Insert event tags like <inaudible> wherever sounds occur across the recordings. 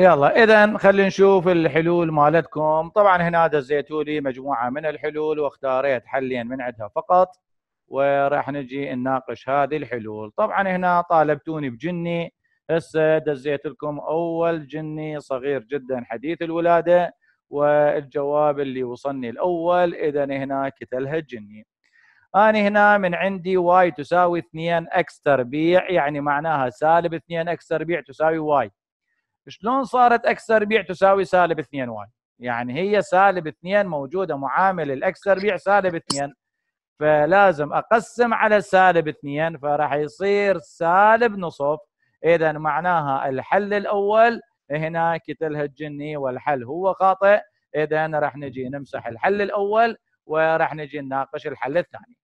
يلا اذا خلينا نشوف الحلول مالتكم طبعا هنا دزيتوا لي مجموعه من الحلول واختاريت حلين من عندها فقط وراح نجي نناقش هذه الحلول طبعا هنا طالبتوني بجني هسه دزيت لكم اول جني صغير جدا حديث الولاده والجواب اللي وصلني الاول اذا هنا كتلها الجني انا هنا من عندي واي تساوي 2 اكس تربيع يعني معناها سالب 2 اكس تربيع تساوي واي شلون صارت اكس ربيع تساوي سالب 2 واي يعني هي سالب 2 موجوده معامل الاكس ربيع سالب 2 فلازم اقسم على سالب 2 فراح يصير سالب نصف اذا معناها الحل الاول هنا كتلها الجني والحل هو خاطئ اذا راح نجي نمسح الحل الاول وراح نجي نناقش الحل الثاني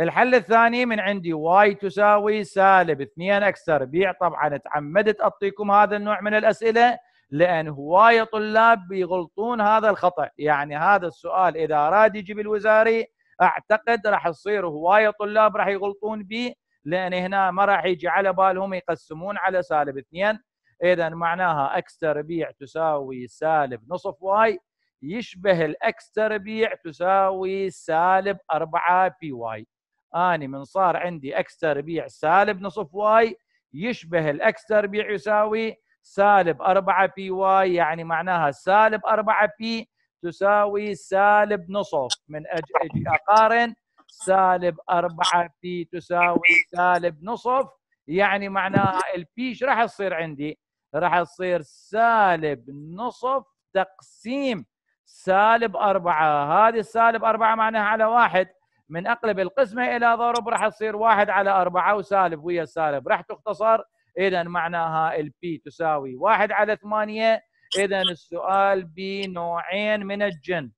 الحل الثاني من عندي واي تساوي سالب 2 اكس تربيع طبعا تعمدت اعطيكم هذا النوع من الاسئله لان هوايه طلاب بيغلطون هذا الخطا يعني هذا السؤال اذا اراد يجيب الوزاري اعتقد راح تصير هوايه طلاب راح يغلطون به لان هنا ما راح يجي على بالهم يقسمون على سالب 2 اذا معناها اكس تربيع تساوي سالب نصف واي يشبه الاكس تربيع تساوي سالب 4 بي واي اني من صار عندي اكس تربيع سالب نصف واي يشبه الاكس تربيع يساوي سالب 4 بي واي يعني معناها سالب 4 بي تساوي سالب نصف من اجي اقارن سالب 4 بي تساوي سالب نصف يعني معناها البي ايش راح تصير عندي؟ راح تصير سالب نصف تقسيم سالب 4 هذه السالب 4 معناها على واحد من اقلب القسمه الى ضرب راح تصير واحد على اربعه وسالب ويا السالب راح تختصر اذا معناها البي تساوي واحد على ثمانيه اذا السؤال بنوعين من الجن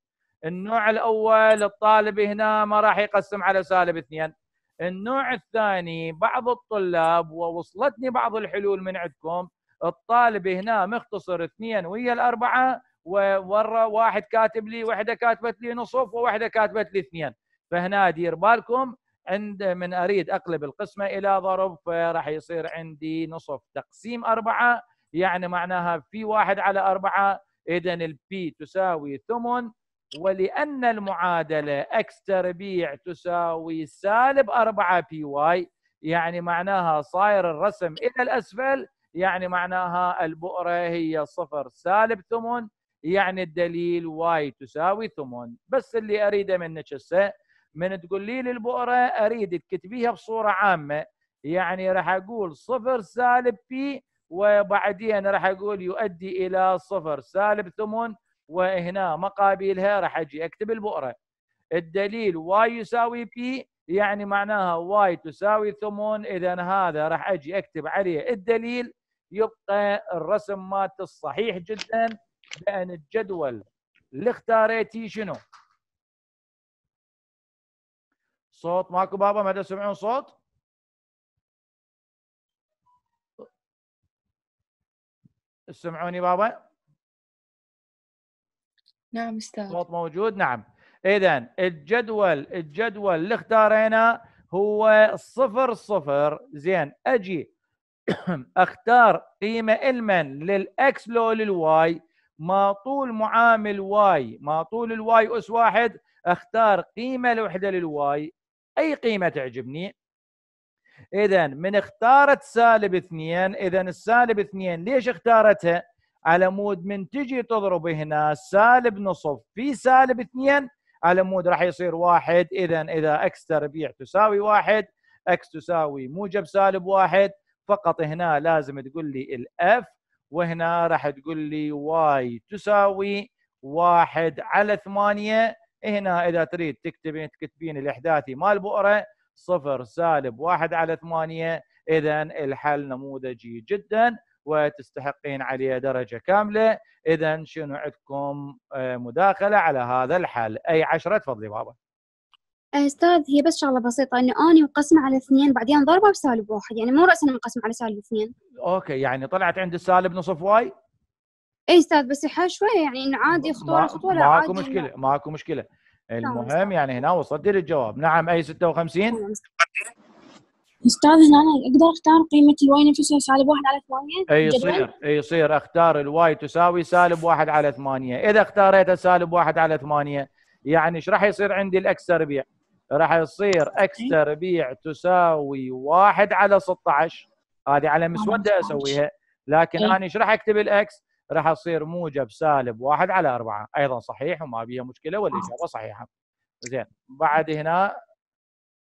النوع الاول الطالب هنا ما راح يقسم على سالب اثنين النوع الثاني بعض الطلاب ووصلتني بعض الحلول من عندكم الطالب هنا مختصر اثنين ويا الاربعه وورا واحد كاتب لي وحده كاتبت لي نصف وواحده كاتبت لي اثنين فهنا دير بالكم عند من اريد اقلب القسمه الى ضرب فراح يصير عندي نصف تقسيم أربعة يعني معناها في واحد على أربعة اذا البي تساوي ثمن ولان المعادله اكس تربيع تساوي سالب اربعه بي واي يعني معناها صاير الرسم الى الاسفل يعني معناها البؤره هي صفر سالب ثمن يعني الدليل واي تساوي ثمن بس اللي اريده منك هسه من تقول لي للبؤره اريد تكتبيها بصوره عامه يعني راح اقول صفر سالب بي وبعدين راح اقول يؤدي الى صفر سالب ثمن وهنا مقابلها راح اجي اكتب البؤره الدليل واي يساوي بي يعني معناها واي تساوي ثمن اذا هذا راح اجي اكتب عليه الدليل يبقى الرسم مالته الصحيح جدا لان الجدول اللي اختاريتي شنو؟ صوت ماكو بابا ما تسمعون صوت تسمعوني بابا نعم استاذ صوت موجود نعم اذا الجدول الجدول اللي اختاريناه هو صفر صفر زين اجي <clears throat> اختار قيمه المن للاكس لو للواي ما طول معامل واي ما طول الواي اس واحد اختار قيمه الوحده للواي اي قيمه تعجبني اذا من اختارت سالب اثنين اذا السالب اثنين ليش اختارتها على مود من تجي تضرب هنا سالب نصف في سالب اثنين على مود راح يصير واحد اذا اذا اكس تربيع تساوي واحد اكس تساوي موجب سالب واحد فقط هنا لازم تقول لي الاف وهنا راح تقول لي واي تساوي واحد على ثمانية هنا اذا تريد تكتبين تكتبين الاحداثي مال بؤره صفر سالب واحد على ثمانية اذا الحل نموذجي جدا وتستحقين عليه درجه كامله اذا شنو عندكم آه، مداخله على هذا الحل اي عشرة تفضلي بابا آه، استاذ هي بس شغله بسيطه انه انا مقسمه على اثنين بعدين ضربه بسالب واحد يعني مو راسا مقسمه على سالب اثنين اوكي يعني طلعت عندي سالب نصف واي اي استاذ بس يحل شويه يعني انه عادي خطوره خطوره عادي ماكو مشكله ماكو مشكله المهم يعني هنا وصلت للجواب نعم اي 56 استاذ هنا أنا اقدر اختار قيمه الواي نفسها سالب واحد على ثمانية اي يصير اي يصير اختار الواي تساوي سالب واحد على ثمانية اذا اختاريتها سالب واحد على ثمانية يعني ايش راح يصير عندي الاكس تربيع راح يصير اكس تربيع تساوي واحد على 16 هذه على مسوده اسويها لكن انا ايش راح اكتب الاكس راح تصير موجب سالب واحد على أربعة أيضا صحيح وما بيها مشكلة والإجابة صحيحة زين بعد هنا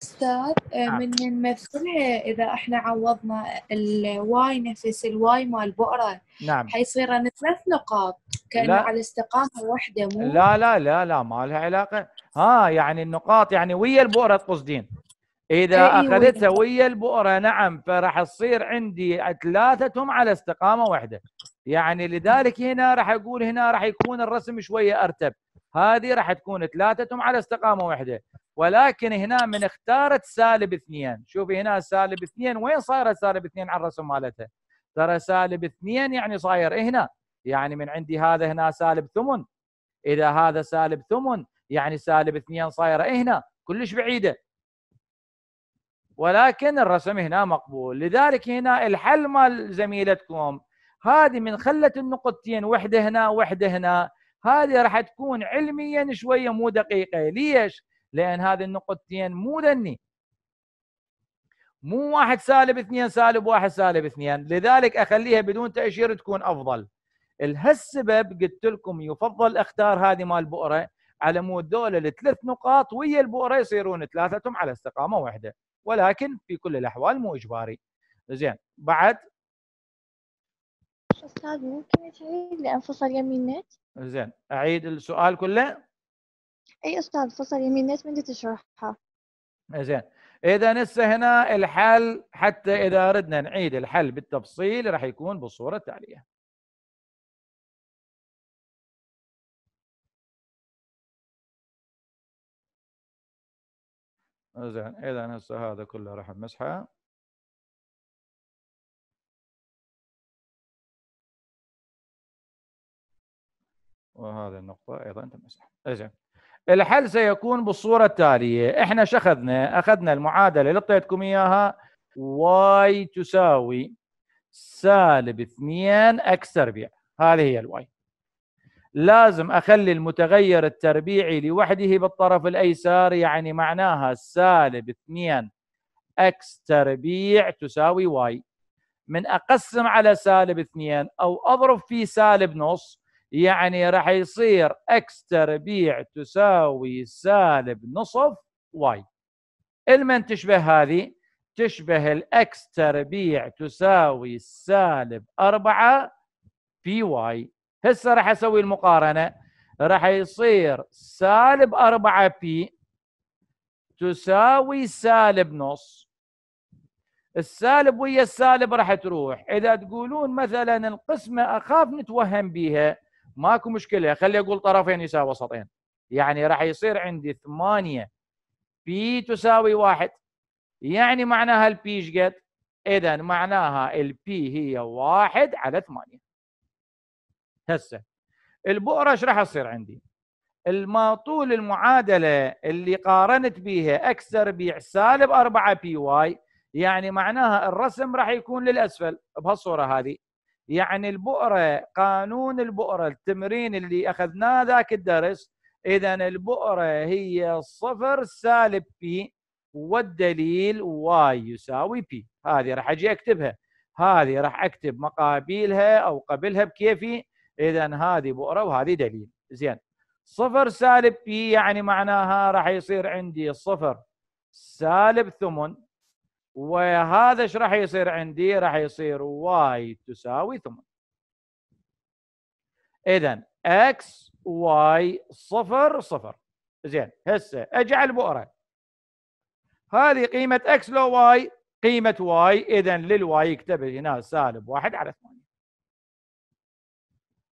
استاذ آه، آه. من نمثل اذا احنا عوضنا الواي نفس الواي مال بؤره نعم حيصير ثلاث نقاط كانه لا. على استقامه واحده مو لا لا لا لا ما لها علاقه ها يعني النقاط يعني ويا البؤره تقصدين اذا أيوة. اخذتها ويا البؤره نعم فراح تصير عندي ثلاثتهم على استقامه واحده يعني لذلك هنا راح اقول هنا راح يكون الرسم شويه ارتب هذه راح تكون ثلاثتهم على استقامه واحده ولكن هنا من اختارت سالب اثنين شوفي هنا سالب اثنين وين صايره سالب اثنين على الرسم مالتها ترى سالب اثنين يعني صاير هنا يعني من عندي هذا هنا سالب ثمن اذا هذا سالب ثمن يعني سالب اثنين صايره هنا كلش بعيده ولكن الرسم هنا مقبول لذلك هنا الحل مال زميلتكم هذه من خلت النقطتين وحده هنا وحده هنا هذه راح تكون علميا شويه مو دقيقه ليش؟ لان هذه النقطتين مو ذني مو واحد سالب اثنين سالب واحد سالب اثنين لذلك اخليها بدون تاشير تكون افضل لهالسبب قلت لكم يفضل اختار هذه مال بؤره على مود دول الثلاث نقاط ويا البؤره يصيرون ثلاثتهم على استقامه واحده ولكن في كل الاحوال مو اجباري زين بعد أستاذ ممكن تعيد لأن فصل يمين نت زين أعيد السؤال كله أي أستاذ فصل يمين نت من تشرحها زين إذا هسه هنا الحل حتى إذا أردنا نعيد الحل بالتفصيل راح يكون بالصورة التالية زين إذا هسه هذا كله راح نمسحه وهذه النقطة أيضا تمسح زين الحل سيكون بالصورة التالية احنا شخذنا أخذنا المعادلة اللي اعطيتكم إياها واي تساوي سالب 2 اكس تربيع هذه هي الواي لازم اخلي المتغير التربيعي لوحده بالطرف الايسر يعني معناها سالب 2 اكس تربيع تساوي واي من اقسم على سالب 2 او اضرب في سالب نص يعني راح يصير اكس تربيع تساوي سالب نصف واي المن تشبه هذه تشبه الاكس تربيع تساوي سالب 4 بي واي هسه راح اسوي المقارنه راح يصير سالب 4 بي تساوي سالب نص السالب ويا السالب راح تروح اذا تقولون مثلا القسمه اخاف نتوهم بيها ماكو مشكله خلي اقول طرفين يساوي وسطين يعني راح يصير عندي 8 بي تساوي واحد يعني معناها البي ايش قد؟ اذا معناها البي هي واحد على 8 هسه البؤره ايش راح تصير عندي؟ طول المعادله اللي قارنت بيها اكس تربيع سالب 4 بي واي يعني معناها الرسم راح يكون للاسفل بهالصوره هذه يعني البؤره قانون البؤره التمرين اللي اخذناه ذاك الدرس اذا البؤره هي صفر سالب بي والدليل واي يساوي بي هذه راح اجي اكتبها هذه راح اكتب مقابلها او قبلها بكيفي اذا هذه بؤره وهذه دليل زين صفر سالب بي يعني معناها راح يصير عندي صفر سالب ثمن وهذا ايش راح يصير عندي؟ راح يصير واي تساوي 8 اذا اكس واي صفر صفر زين هسه اجعل بؤره هذه قيمه اكس لو واي قيمه واي اذا للواي اكتب هنا سالب واحد على ثمانيه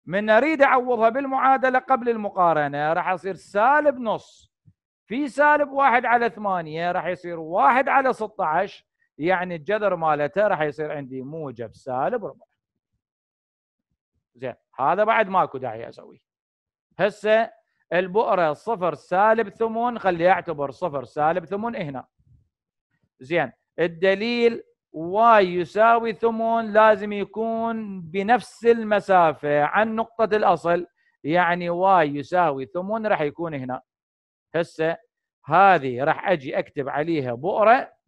من اريد اعوضها بالمعادله قبل المقارنه راح اصير سالب نص في سالب واحد على ثمانية راح يصير واحد على 16 يعني الجذر مالته راح يصير عندي موجب سالب ربع زين هذا بعد ماكو داعي اسويه هسه البؤره صفر سالب ثمون خليه اعتبر صفر سالب ثمون هنا زين الدليل واي يساوي ثمون لازم يكون بنفس المسافه عن نقطه الاصل يعني واي يساوي ثمون راح يكون هنا هسه هذه راح اجي اكتب عليها بؤره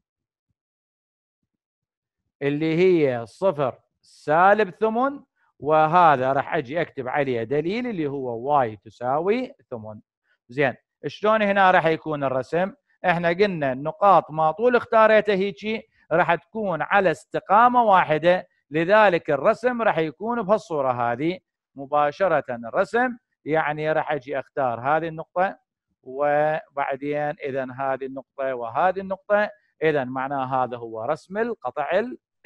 اللي هي صفر سالب ثمن وهذا راح اجي اكتب عليه دليل اللي هو واي تساوي ثمن زين شلون هنا راح يكون الرسم احنا قلنا النقاط ما طول اختاريته هيجي راح تكون على استقامه واحده لذلك الرسم راح يكون بهالصوره هذه مباشره الرسم يعني راح اجي اختار هذه النقطه وبعدين اذا هذه النقطه وهذه النقطه اذا معناه هذا هو رسم القطع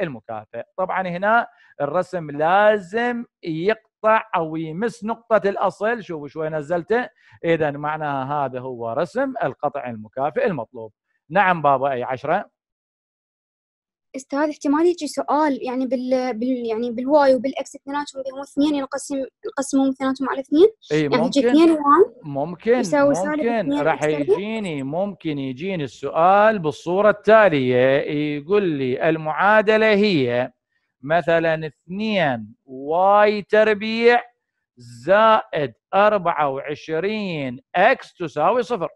المكافئ طبعا هنا الرسم لازم يقطع او يمس نقطه الاصل شوفوا شوي نزلته اذا معناها هذا هو رسم القطع المكافئ المطلوب نعم بابا اي عشره استاذ احتمال يجي سؤال يعني بال, بال يعني بالواي وبالاكس اثنيناتهم اللي هم اثنين ينقسم ينقسمون اثنيناتهم على اثنين اي يعني ممكن يجي اثنين واي ممكن ممكن راح يجيني ممكن يجيني السؤال بالصوره التاليه يقول لي المعادله هي مثلا اثنين واي تربيع زائد 24 اكس تساوي صفر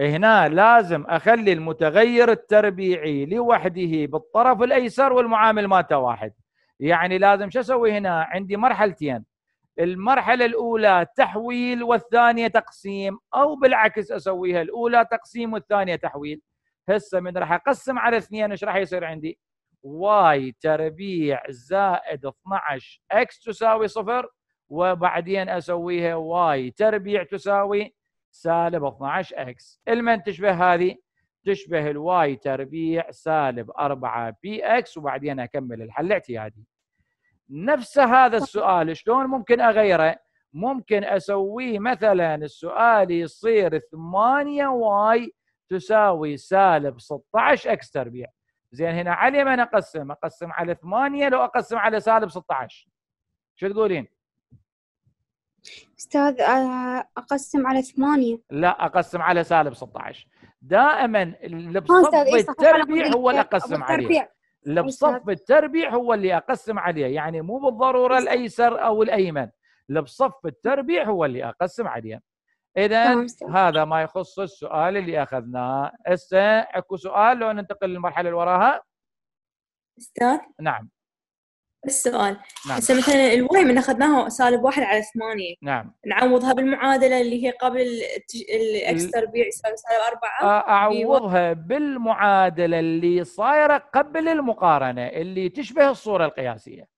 هنا لازم اخلي المتغير التربيعي لوحده بالطرف الايسر والمعامل مالته واحد يعني لازم شو اسوي هنا عندي مرحلتين المرحلة الأولى تحويل والثانية تقسيم أو بالعكس أسويها الأولى تقسيم والثانية تحويل هسه من راح أقسم على اثنين إيش راح يصير عندي واي تربيع زائد 12 اكس تساوي صفر وبعدين أسويها واي تربيع تساوي سالب 12 اكس المن تشبه هذه تشبه الواي تربيع سالب 4 بي اكس وبعدين اكمل الحل الاعتيادي نفس هذا السؤال شلون ممكن اغيره ممكن اسويه مثلا السؤال يصير 8 واي تساوي سالب 16 اكس تربيع زين هنا على من اقسم اقسم على 8 لو اقسم على سالب 16 شو تقولين أستاذ آه، أقسم على ثمانية لا أقسم على سالب 16 دائما اللي آه، بصف إيه، التربيع هو اللي إيه، أقسم عليه اللي بصف التربيع هو اللي أقسم عليه يعني مو بالضرورة الأيسر أو الأيمن اللي بصف التربيع هو اللي أقسم عليه إذا هذا ما يخص السؤال اللي أخذناه هسه أكو سؤال لو ننتقل للمرحلة اللي وراها أستاذ نعم السؤال نعم. هسه مثلا الواي من اخذناها سالب واحد على ثمانية نعم نعوضها بالمعادلة اللي هي قبل الاكس تربيع سالب أربعة آه، اعوضها بالمعادلة اللي صايرة قبل المقارنة اللي تشبه الصورة القياسية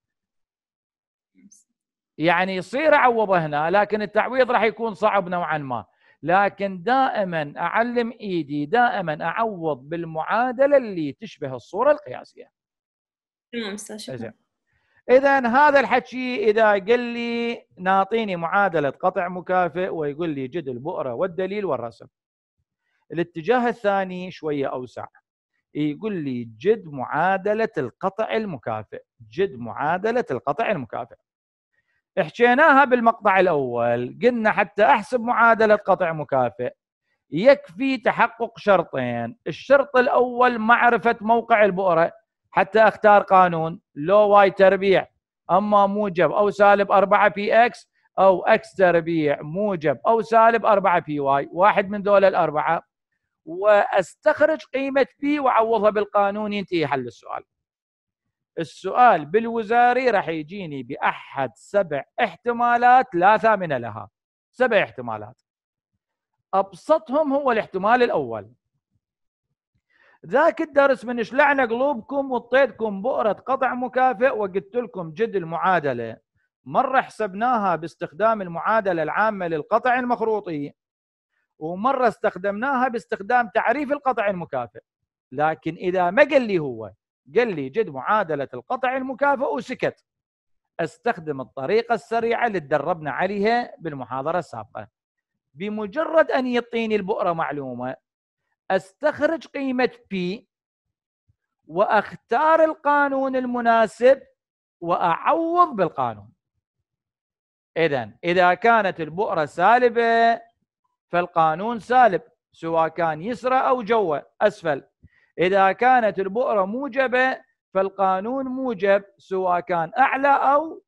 يعني يصير اعوضه هنا لكن التعويض راح يكون صعب نوعا ما لكن دائما اعلم ايدي دائما اعوض بالمعادله اللي تشبه الصوره القياسيه. تمام استاذ شكرا. إيه اذا هذا الحكي اذا قال لي ناطيني معادله قطع مكافئ ويقول لي جد البؤره والدليل والرسم الاتجاه الثاني شويه اوسع يقول لي جد معادله القطع المكافئ جد معادله القطع المكافئ احكيناها بالمقطع الاول قلنا حتى احسب معادله قطع مكافئ يكفي تحقق شرطين الشرط الاول معرفه موقع البؤره حتى اختار قانون لو واي تربيع اما موجب او سالب 4 بي اكس او اكس تربيع موجب او سالب 4 بي واي واحد من ذول الاربعه واستخرج قيمه بي واعوضها بالقانون ينتهي حل السؤال السؤال بالوزاري راح يجيني باحد سبع احتمالات لا ثامن لها سبع احتمالات ابسطهم هو الاحتمال الاول ذاك الدرس من شلعنا قلوبكم وطيتكم بؤرة قطع مكافئ وقلت لكم جد المعادلة مرة حسبناها باستخدام المعادلة العامة للقطع المخروطي ومرة استخدمناها باستخدام تعريف القطع المكافئ لكن إذا ما قال لي هو قال لي جد معادلة القطع المكافئ وسكت استخدم الطريقة السريعة اللي تدربنا عليها بالمحاضرة السابقة بمجرد أن يعطيني البؤرة معلومة استخرج قيمه بي واختار القانون المناسب واعوض بالقانون اذا اذا كانت البؤره سالبه فالقانون سالب سواء كان يسرى او جوا اسفل اذا كانت البؤره موجبه فالقانون موجب سواء كان اعلى او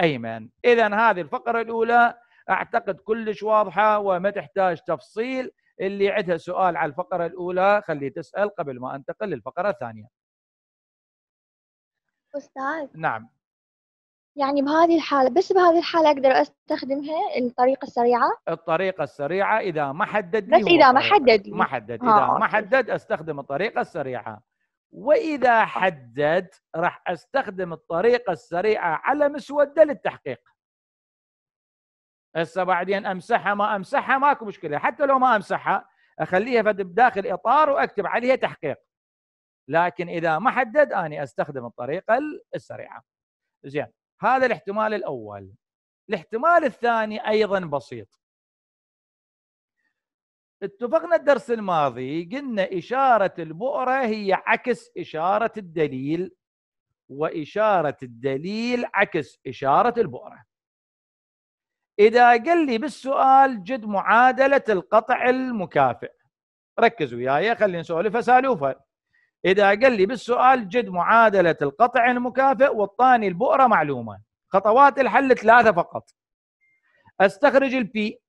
ايمن اذا هذه الفقره الاولى اعتقد كلش واضحه وما تحتاج تفصيل اللي عندها سؤال على الفقره الاولى خليه تسال قبل ما انتقل للفقره الثانيه استاذ نعم يعني بهذه الحاله بس بهذه الحاله اقدر استخدمها الطريقه السريعه الطريقه السريعه اذا ما حدد لي بس اذا ما حدد لي ما حدد آه، اذا ما حدد استخدم الطريقه السريعه واذا حدد راح استخدم الطريقه السريعه على مسوده للتحقيق هسه بعدين امسحها ما امسحها ماكو مشكله حتى لو ما امسحها اخليها فد بداخل اطار واكتب عليها تحقيق لكن اذا ما حدد اني استخدم الطريقه السريعه زين هذا الاحتمال الاول الاحتمال الثاني ايضا بسيط اتفقنا الدرس الماضي قلنا اشاره البؤره هي عكس اشاره الدليل واشاره الدليل عكس اشاره البؤره اذا قال لي بالسؤال جد معادله القطع المكافئ ركز وياي خلينا نسولف اسالوفا اذا قال لي بالسؤال جد معادله القطع المكافئ والطاني البؤره معلومه خطوات الحل ثلاثه فقط استخرج البي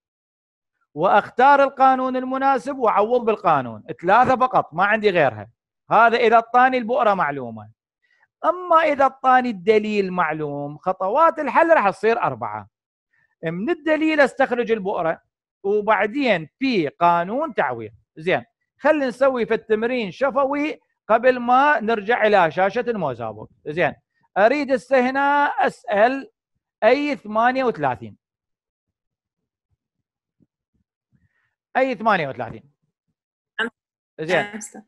واختار القانون المناسب واعوض بالقانون ثلاثه فقط ما عندي غيرها هذا اذا الطاني البؤره معلومه اما اذا الطاني الدليل معلوم خطوات الحل راح تصير اربعه إيه، من الدليل استخرج البؤره وبعدين في قانون تعويض زين خلينا نسوي في التمرين شفوي قبل ما نرجع الى شاشه الموزابوك زين اريد هنا اسال اي 38 اي 38 زين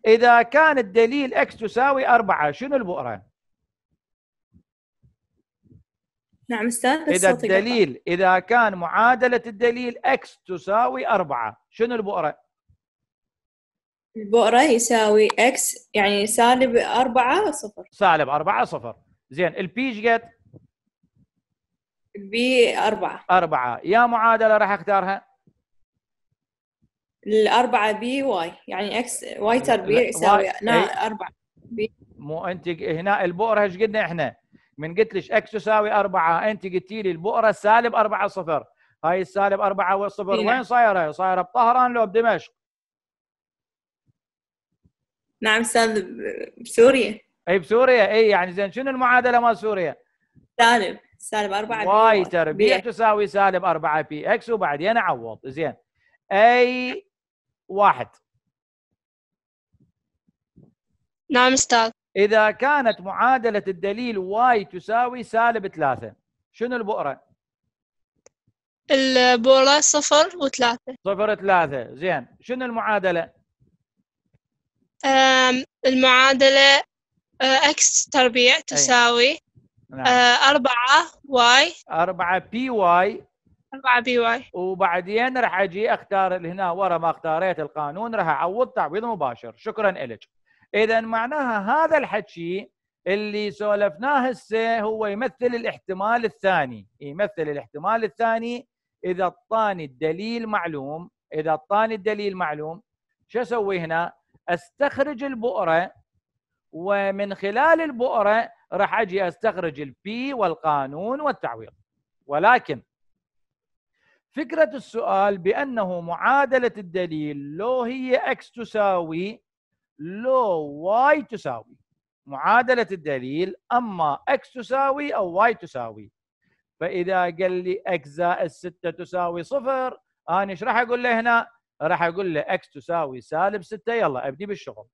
اذا كان الدليل اكس تساوي 4 شنو البؤره؟ نعم استاذ اذا الدليل قطع. اذا كان معادله الدليل اكس تساوي أربعة شنو البؤره؟ البؤره يساوي اكس يعني سالب أربعة صفر سالب أربعة صفر زين البي ايش قد؟ بي أربعة أربعة يا معادلة راح أختارها؟ الأربعة بي واي يعني إكس واي تربيع يساوي نعم أربعة بي مو أنت هنا البؤرة إيش قلنا إحنا؟ من قلت لك اكس تساوي 4 انت قلتي لي البؤره سالب 4 صفر هاي السالب 4 صفر إيه، نعم. وين صايره؟ صايره بطهران لو بدمشق نعم استاذ بسوريا اي بسوريا اي يعني زين شنو المعادله مال سوريا؟ سالب سالب 4 واي تربيع تساوي سالب 4 بي اكس وبعدين اعوض زين اي واحد نعم استاذ إذا كانت معادلة الدليل واي تساوي سالب ثلاثة شنو البؤرة؟ البؤرة صفر وثلاثة صفر ثلاثة زين شنو المعادلة؟ المعادلة اكس آه، تربيع تساوي نعم. آه، أربعة واي أربعة بي واي أربعة بي واي وبعدين راح أجي أختار هنا ورا ما اختاريت القانون راح أعوض تعويض مباشر شكرا لك اذا معناها هذا الحكي اللي سولفناه هسه هو يمثل الاحتمال الثاني يمثل الاحتمال الثاني اذا اعطاني الدليل معلوم اذا اعطاني الدليل معلوم شو اسوي هنا استخرج البؤره ومن خلال البؤره راح اجي استخرج البي والقانون والتعويض ولكن فكره السؤال بانه معادله الدليل لو هي اكس تساوي لو واي تساوي معادله الدليل اما اكس تساوي او واي تساوي فاذا قال لي اكس زائد 6 تساوي صفر انا ايش راح اقول له هنا؟ راح اقول له اكس تساوي سالب 6 يلا ابدي بالشغل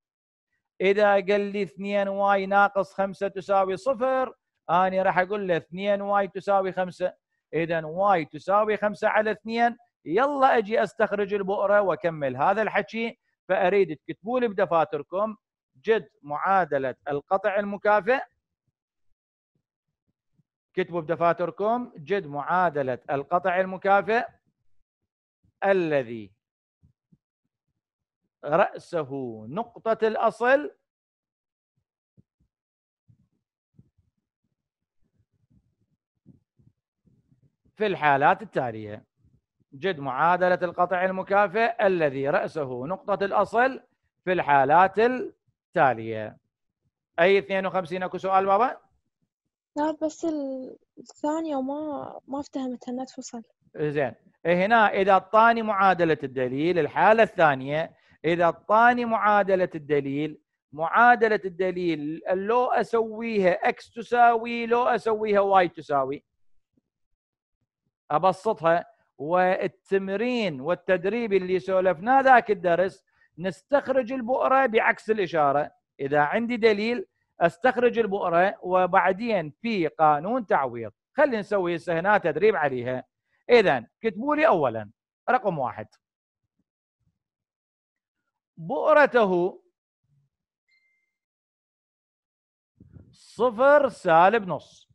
اذا قال لي 2 واي ناقص 5 تساوي صفر انا راح اقول له 2 واي تساوي 5 اذا واي تساوي 5 على 2 يلا اجي استخرج البؤره واكمل هذا الحكي فاريد تكتبوا لي بدفاتركم جد معادله القطع المكافئ كتبوا بدفاتركم جد معادله القطع المكافئ الذي راسه نقطه الاصل في الحالات التاليه جد معادلة القطع المكافئ الذي رأسه نقطة الأصل في الحالات التالية أي 52 أكو سؤال بابا؟ لا بس الثانية ما ما افتهمت أنها تفصل زين إيه، هنا إذا اعطاني معادلة الدليل الحالة الثانية إذا اعطاني معادلة الدليل معادلة الدليل لو أسويها X تساوي لو أسويها Y تساوي أبسطها والتمرين والتدريب اللي سولفناه ذاك الدرس نستخرج البؤره بعكس الاشاره اذا عندي دليل استخرج البؤره وبعدين في قانون تعويض خلينا نسوي هنا تدريب عليها اذا كتبوا لي اولا رقم واحد بؤرته صفر سالب نص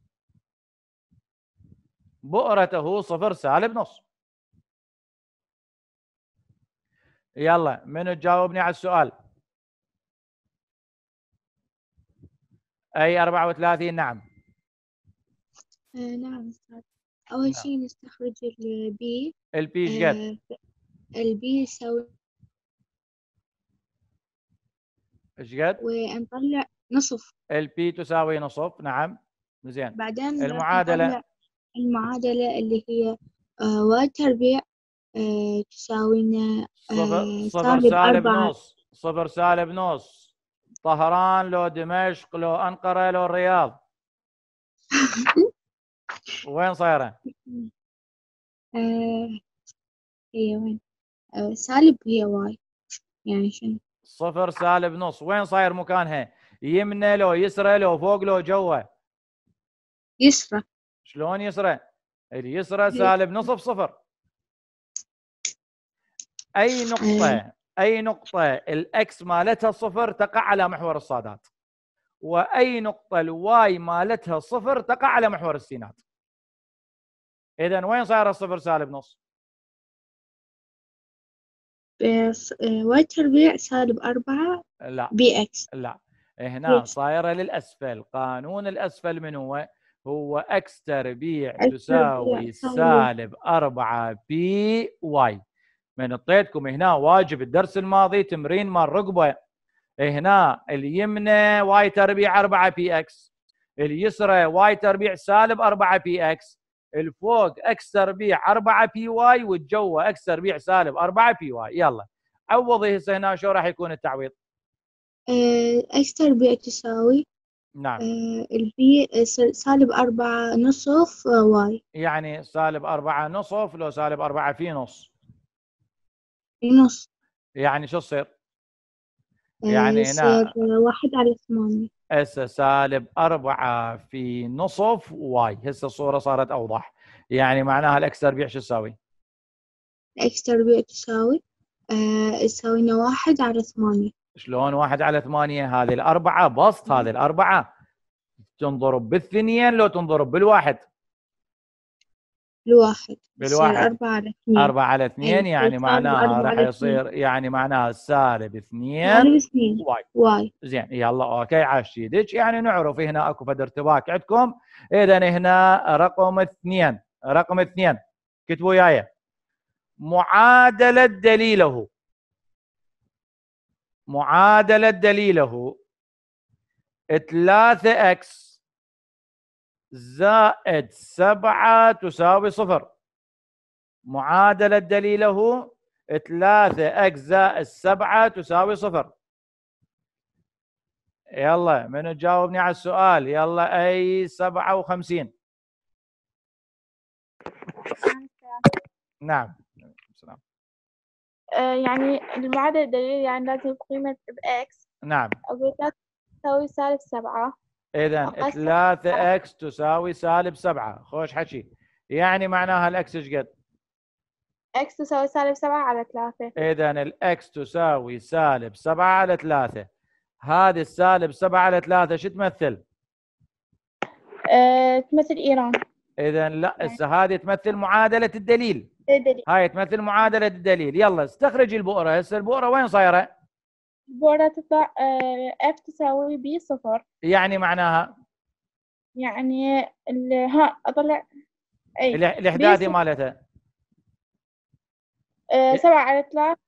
بؤرته صفر سالب نص يلا من تجاوبني على السؤال اي 34 نعم آه، نعم استاذ اول نعم. شيء نستخرج البي البي ايش قد؟ آه، البي يساوي ايش قد؟ ونطلع نصف البي تساوي نصف نعم زين بعدين المعادله المعادله اللي هي آه، واي تربيع Eh, تساوينا صفر eh, سالب نص صفر سالب نص طهران لو دمشق لو أنقرة لو الرياض <laughs> وين صايرة؟ eh, ايه هي وين؟ سالب هي واي يعني شنو؟ صفر سالب نص وين صاير مكانها؟ يمنى لو يسرى لو فوق لو جوا يسرى شلون يسرى؟ اليسرى إيه. سالب نصف صفر اي نقطه إيه. اي نقطه الاكس مالتها صفر تقع على محور الصادات واي نقطه الواي مالتها صفر تقع على محور السينات اذا وين صار الصفر سالب نص؟ بس إيه، واي تربيع سالب أربعة لا بي اكس لا هنا صايرة للأسفل قانون الأسفل من هو؟ هو اكس تربيع تساوي سالب أربعة بي واي من اعطيتكم هنا واجب الدرس الماضي تمرين مال ركبه هنا اليمنى واي تربيع 4 بي اكس اليسرى واي تربيع سالب 4 بي اكس الفوق اكس تربيع 4 بي واي والجوه اكس تربيع سالب 4 بي واي يلا عوضي هسه هنا شو راح يكون التعويض؟ آه، اكس تربيع تساوي نعم آه، البي آه، سالب 4 نصف واي يعني سالب 4 نصف لو سالب 4 في نص نص يعني شو تصير؟ يعني آه، هنا واحد على ثمانية هسه سالب أربعة في نصف واي هسه الصورة صارت أوضح يعني معناها الإكس تربيع شو تساوي؟ الإكس تربيع تساوي أه واحد على ثمانية شلون واحد على ثمانية هذه الأربعة بسط هذه الأربعة تنضرب بالثنين لو تنضرب بالواحد لواحد بالواحد أربعة على اثنين أربعة على يعني اثنين يعني معناها راح يصير يعني معناها سالب اثنين سالب اثنين واي واي زين يلا أوكي عاش يدك يعني نعرف هنا أكو فد ارتباك عندكم إذا هنا رقم اثنين رقم اثنين كتبوا وياي معادلة دليله معادلة دليله 3 اكس زائد سبعة تساوي صفر معادلة دليله ثلاثة اكس زائد سبعة تساوي صفر يلا من تجاوبني على السؤال يلا اي سبعة وخمسين نعم سلام. آه، يعني المعادلة الدليل يعني لازم قيمة بإكس نعم أقول لك تساوي سالب سبعة اذا 3 اكس تساوي سالب 7 خوش حكي يعني معناها الاكس ايش قد؟ اكس تساوي سالب 7 على 3 اذا الاكس تساوي سالب 7 على 3 هذه السالب 7 على 3 شو تمثل؟ آه، تمثل ايران اذا لا نعم. هسه هذه تمثل معادله الدليل الدليل هاي تمثل معادله الدليل يلا استخرج البؤره هسه البؤره وين صايره؟ بورا تطلع اف آه، تساوي بي صفر يعني معناها يعني ها اطلع اي الاعدادي مالتها آه، إيه. سبعة على ثلاثة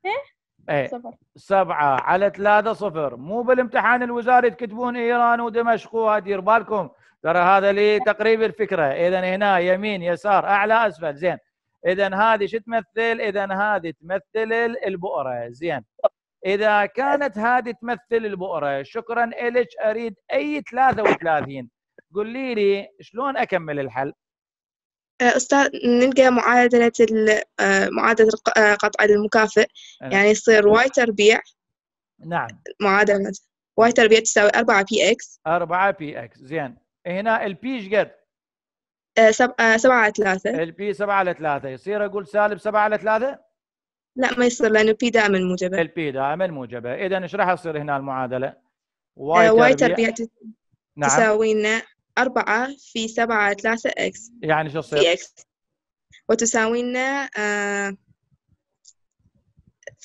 ايه صفر سبعة على ثلاثة صفر مو بالامتحان الوزاري تكتبون ايران ودمشق وادير بالكم ترى هذا لي تقريب الفكرة اذا هنا يمين يسار اعلى اسفل زين اذا هذه شو تمثل اذا هذه تمثل البؤرة زين اذا كانت هذه تمثل البؤره شكرا لك اريد اي 33 قولي لي شلون اكمل الحل؟ أه، استاذ نلقى معادله أه، معادله أه، قطع المكافئ يعني يصير واي تربيع نعم معادله واي تربيع تساوي 4 بي اكس 4 بي اكس زين هنا البي ايش قد؟ 7 3 البي 7 على 3 يصير اقول سالب 7 على 3 لا ما يصير لانه بي دائما موجبه البي دائما موجبه اذا ايش راح يصير هنا المعادله واي آه واي تربيع, تت... نعم. تساوي لنا 4 في 7 3 اكس يعني شو يصير في اكس وتساوي لنا آه،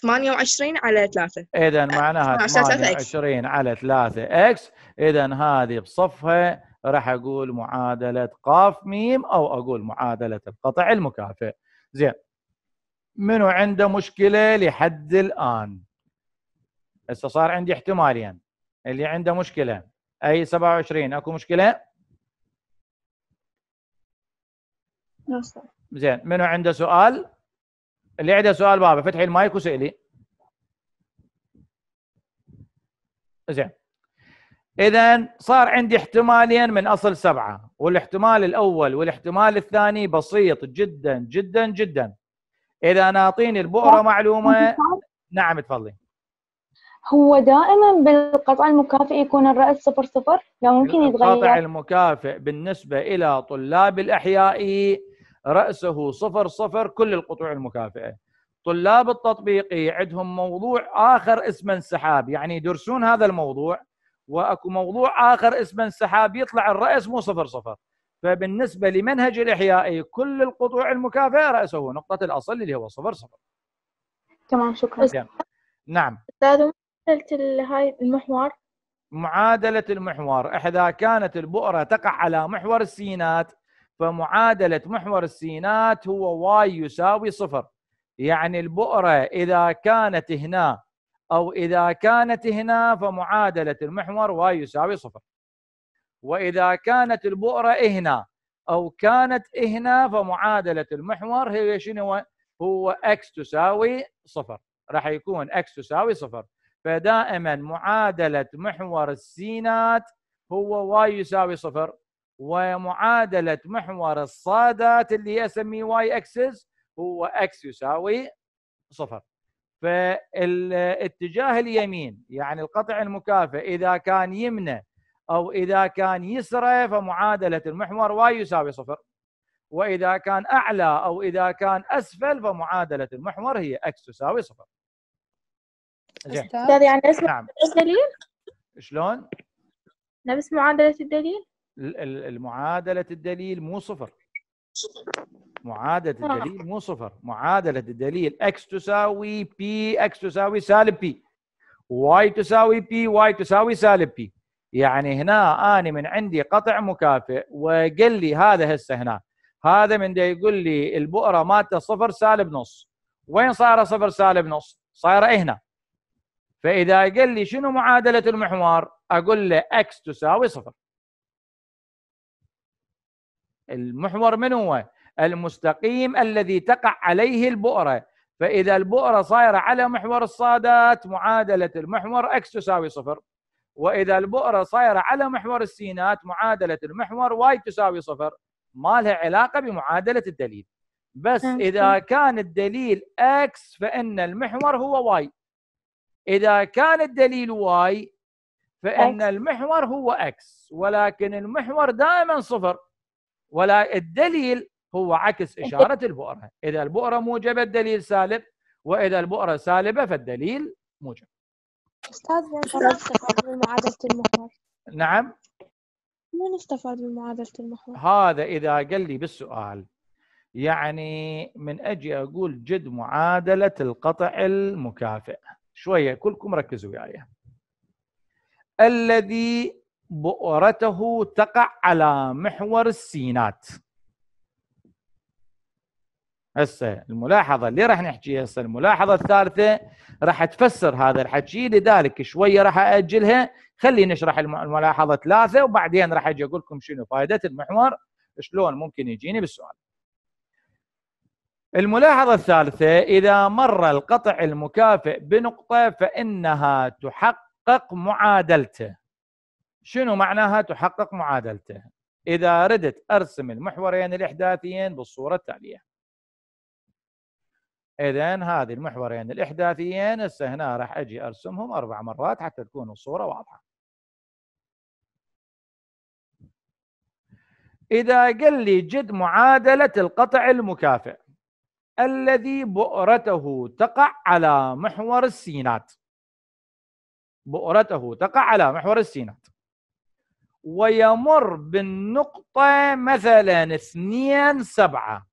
ثمانية وعشرين على ثلاثة اذا معناها آه، ثمانية وعشرين على ثلاثة اكس اذا هذه بصفها راح اقول معادله قاف ميم او اقول معادله القطع المكافئ زين منو عنده مشكله لحد الان هسه صار عندي احتمالين اللي عنده مشكله اي 27 اكو مشكله زين منو عنده سؤال اللي عنده سؤال بابا فتحي المايك وسالي زين اذا صار عندي احتمالين من اصل سبعه والاحتمال الاول والاحتمال الثاني بسيط جدا جدا جدا اذا انا اعطيني البؤره معلومه نعم تفضلي هو دائما بالقطع المكافئ يكون الرأس صفر صفر لا ممكن يتغير القطع المكافئ بالنسبة إلى طلاب الأحيائي رأسه صفر صفر كل القطوع المكافئة طلاب التطبيقي عندهم موضوع آخر اسمه انسحاب يعني يدرسون هذا الموضوع وأكو موضوع آخر اسمه انسحاب يطلع الرأس مو صفر صفر فبالنسبة لمنهج الإحياء كل القطوع المكافئة رأسه هو نقطة الأصل اللي هو صفر صفر تمام شكرا جميل. نعم أستاذ معادلة هاي المحور معادلة المحور إذا كانت البؤرة تقع على محور السينات فمعادلة محور السينات هو واي يساوي صفر يعني البؤرة إذا كانت هنا أو إذا كانت هنا فمعادلة المحور واي يساوي صفر وإذا كانت البؤرة هنا أو كانت هنا فمعادلة المحور هي شنو هو X تساوي صفر راح يكون X تساوي صفر فدائما معادلة محور السينات هو Y يساوي صفر ومعادلة محور الصادات اللي هي اسميه واي اكسس هو اكس يساوي صفر فالاتجاه اليمين يعني القطع المكافئ اذا كان يمنى أو إذا كان يسرى فمعادلة المحور واي يساوي صفر وإذا كان أعلى أو إذا كان أسفل فمعادلة المحور هي أكس تساوي صفر أستاذ يعني نفس نعم. الدليل؟ شلون؟ نفس معادلة الدليل؟ المعادلة الدليل مو صفر معادلة آه. الدليل مو صفر معادلة الدليل x تساوي p x تساوي سالب p y تساوي p y تساوي سالب p يعني هنا انا من عندي قطع مكافئ وقال لي هذا هسه هنا هذا من دا يقول لي البؤره مالته صفر سالب نص وين صايره صفر سالب نص؟ صايره هنا فاذا قال لي شنو معادله المحور؟ اقول له X تساوي صفر المحور من هو؟ المستقيم الذي تقع عليه البؤره فاذا البؤره صايره على محور الصادات معادله المحور X تساوي صفر واذا البؤره صايره على محور السينات معادله المحور واي تساوي صفر ما لها علاقه بمعادله الدليل بس اذا كان الدليل اكس فان المحور هو واي اذا كان الدليل واي فان المحور هو اكس ولكن المحور دائما صفر ولا الدليل هو عكس اشاره البؤره اذا البؤره موجبه الدليل سالب واذا البؤره سالبه فالدليل موجب أستاذ من استفاد من معادلة المحور؟ نعم من استفاد من معادلة المحور؟ هذا إذا قال لي بالسؤال يعني من أجي أقول جد معادلة القطع المكافئ شوية كلكم ركزوا وياي الذي بؤرته تقع على محور السينات هسه الملاحظه اللي راح نحكيها هسه الملاحظه الثالثه راح تفسر هذا الحكي لذلك شويه راح اجلها خلي نشرح الملاحظه ثلاثه وبعدين راح اجي اقول لكم شنو فائده المحور شلون ممكن يجيني بالسؤال. الملاحظه الثالثه اذا مر القطع المكافئ بنقطه فانها تحقق معادلته. شنو معناها تحقق معادلته؟ اذا ردت ارسم المحورين الاحداثيين بالصوره التاليه. اذا هذه المحورين الاحداثيين هسه هنا راح اجي ارسمهم اربع مرات حتى تكون الصوره واضحه اذا قال لي جد معادله القطع المكافئ الذي بؤرته تقع على محور السينات بؤرته تقع على محور السينات ويمر بالنقطة مثلا 2 سبعة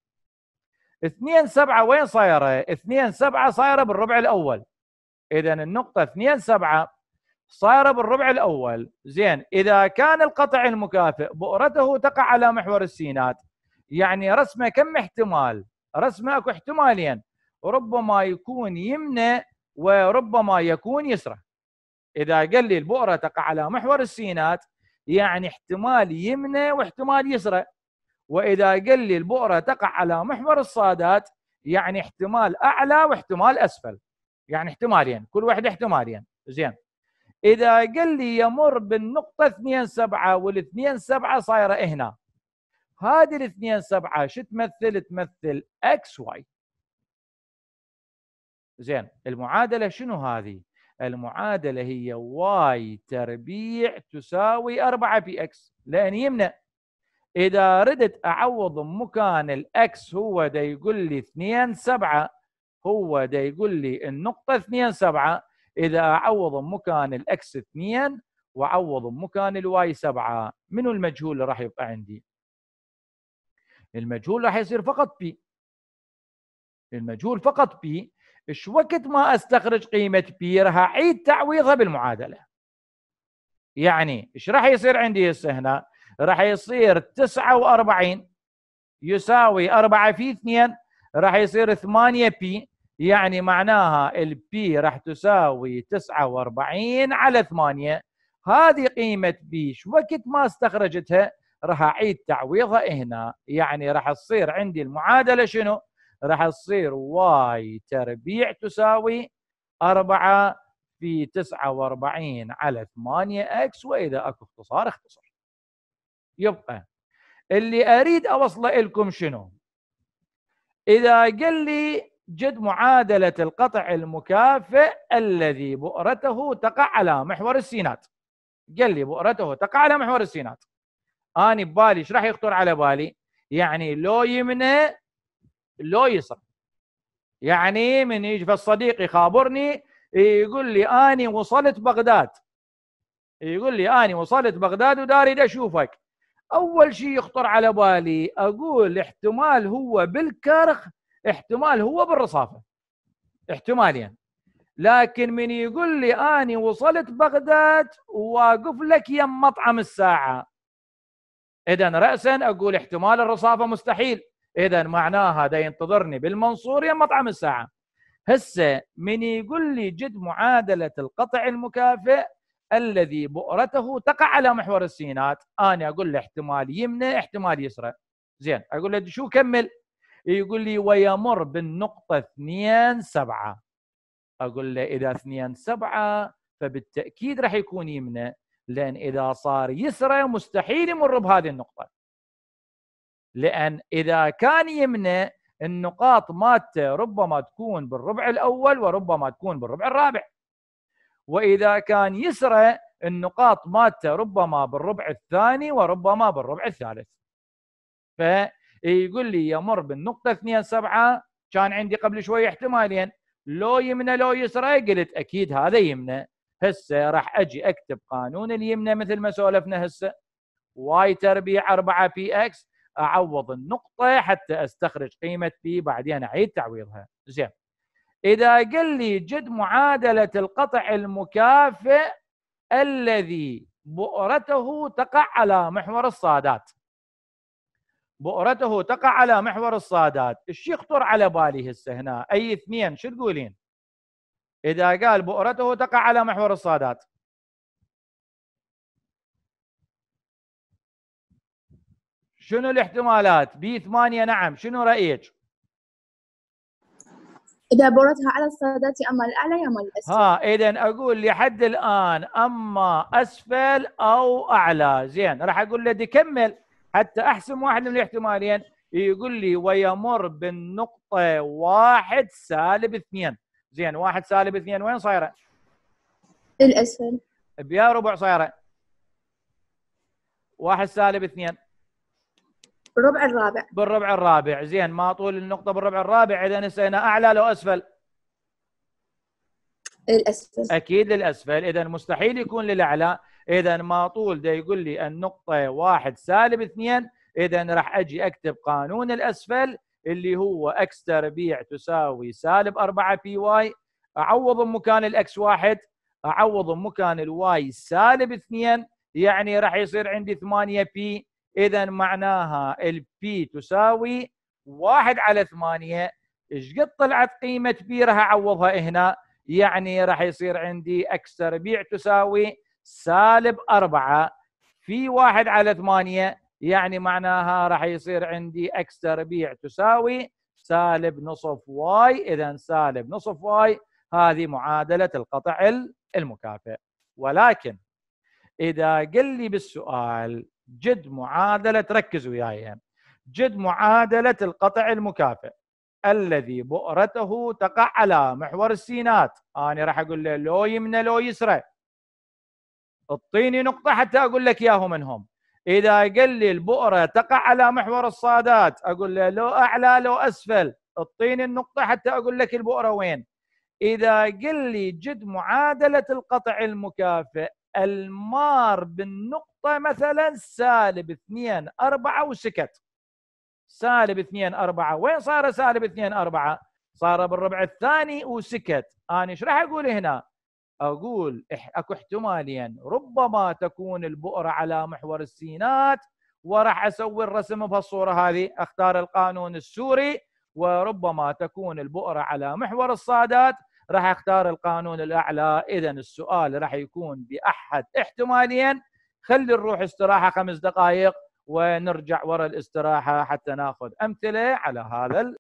2 7 وين صايره؟ 2 7 صايره بالربع الاول اذا النقطه 2 7 صايره بالربع الاول زين اذا كان القطع المكافئ بؤرته تقع على محور السينات يعني رسمه كم احتمال؟ رسمه اكو احتمالين ربما يكون يمنى وربما يكون يسرى اذا قال لي البؤره تقع على محور السينات يعني احتمال يمنى واحتمال يسرى واذا قال لي البؤره تقع على محور الصادات يعني احتمال اعلى واحتمال اسفل يعني احتمالين كل واحد احتمالين زين اذا قال لي يمر بالنقطه 2 7 وال2 7 صايره هنا هذه ال 2 7 شو تمثل؟ تمثل اكس واي زين المعادلة شنو هذه؟ المعادلة هي واي تربيع تساوي 4 بي اكس لأن يمنع اذا ردت اعوض مكان الاكس هو ده يقول لي 2 7 هو ده يقول لي النقطه 2 7 اذا اعوض مكان الاكس 2 واعوض مكان الواي 7 منو المجهول اللي راح يبقى عندي المجهول راح يصير فقط بي المجهول فقط بي ايش وقت ما استخرج قيمه بي راح اعيد تعويضها بالمعادله يعني ايش راح يصير عندي هسه هنا راح يصير 49 يساوي 4 في 2 راح يصير 8 بي يعني معناها البي راح تساوي 49 على 8 هذه قيمة بي وقت ما استخرجتها راح اعيد تعويضها هنا يعني راح تصير عندي المعادلة شنو؟ راح تصير واي تربيع تساوي 4 في 49 على 8 اكس واذا اكو اختصار اختصار يبقى اللي اريد اوصله لكم شنو؟ اذا قال لي جد معادله القطع المكافئ الذي بؤرته تقع على محور السينات قال لي بؤرته تقع على محور السينات اني ببالي ايش راح يخطر على بالي؟ يعني لو يمنى لو يسر يعني من يجي الصديق يخابرني يقول لي اني وصلت بغداد يقول لي اني وصلت بغداد وداري اشوفك اول شيء يخطر على بالي اقول احتمال هو بالكرخ احتمال هو بالرصافه احتماليا يعني. لكن من يقول لي اني وصلت بغداد وواقف لك يم مطعم الساعه اذا راسا اقول احتمال الرصافه مستحيل اذا معناها ده ينتظرني بالمنصور يم مطعم الساعه هسه من يقول لي جد معادله القطع المكافئ الذي بؤرته تقع على محور السينات انا اقول له احتمال يمنى احتمال يسرى زين اقول له شو كمل يقول لي ويمر بالنقطة اثنين سبعة اقول له اذا اثنين سبعة فبالتاكيد راح يكون يمنى لان اذا صار يسرى مستحيل يمر بهذه النقطة لان اذا كان يمنى النقاط مالته ربما تكون بالربع الاول وربما تكون بالربع الرابع واذا كان يسرى النقاط مالته ربما بالربع الثاني وربما بالربع الثالث فيقول لي يمر بالنقطه 2 7 كان عندي قبل شوي احتمالين لو يمنى لو يسرى قلت اكيد هذا يمنى هسه راح اجي اكتب قانون اليمنى مثل ما سولفنا هسه واي تربيع 4 بي اكس اعوض النقطه حتى استخرج قيمه بي بعدين اعيد تعويضها زين إذا قل لي جد معادلة القطع المكافئ الذي بؤرته تقع على محور الصادات بؤرته تقع على محور الصادات الشي يخطر على بالي هسه هنا أي اثنين شو تقولين إذا قال بؤرته تقع على محور الصادات شنو الاحتمالات بي ثمانية نعم شنو رأيك إذا بورتها على السادات أما الأعلى يا أما الأسفل ها إذا أقول لحد الآن أما أسفل أو أعلى زين راح أقول له دي كمل حتى أحسم واحد من الاحتمالين يقول لي ويمر بالنقطة واحد سالب اثنين زين واحد سالب اثنين وين صايرة؟ الأسفل بيا ربع صايرة واحد سالب اثنين بالربع الرابع بالربع الرابع زين ما طول النقطه بالربع الرابع اذا هسه هنا اعلى لو اسفل للاسفل اكيد للاسفل اذا مستحيل يكون للاعلى اذا ما طول ده يقول لي النقطه واحد سالب اثنين اذا راح اجي اكتب قانون الاسفل اللي هو اكس تربيع تساوي سالب 4 بي واي اعوض مكان الاكس واحد اعوض مكان الواي سالب اثنين يعني راح يصير عندي 8 بي اذا معناها البي تساوي واحد على ثمانية ايش قد طلعت قيمة بي راح اعوضها هنا يعني راح يصير عندي اكس تربيع تساوي سالب أربعة في واحد على ثمانية يعني معناها راح يصير عندي اكس تربيع تساوي سالب نصف واي اذا سالب نصف واي هذه معادلة القطع المكافئ ولكن إذا قل لي بالسؤال جد معادله ركز وياي يعني جد معادله القطع المكافئ الذي بؤرته تقع على محور السينات انا راح اقول له لو يمنى لو يسرى اعطيني نقطه حتى اقول لك اياهم منهم اذا قال لي البؤره تقع على محور الصادات اقول له لو اعلى لو اسفل اعطيني النقطه حتى اقول لك البؤره وين اذا قال لي جد معادله القطع المكافئ المار بالنقطة مثلا سالب 2 4 وسكت سالب 2 4 وين صار سالب 2 4 صار بالربع الثاني وسكت أنا ايش راح أقول هنا أقول أكو احتمالين ربما تكون البؤرة على محور السينات وراح أسوي الرسم بهالصورة هذه أختار القانون السوري وربما تكون البؤرة على محور الصادات راح اختار القانون الاعلى اذا السؤال راح يكون باحد احتمالين خلي نروح استراحه خمس دقائق ونرجع ورا الاستراحه حتى ناخذ امثله على هذا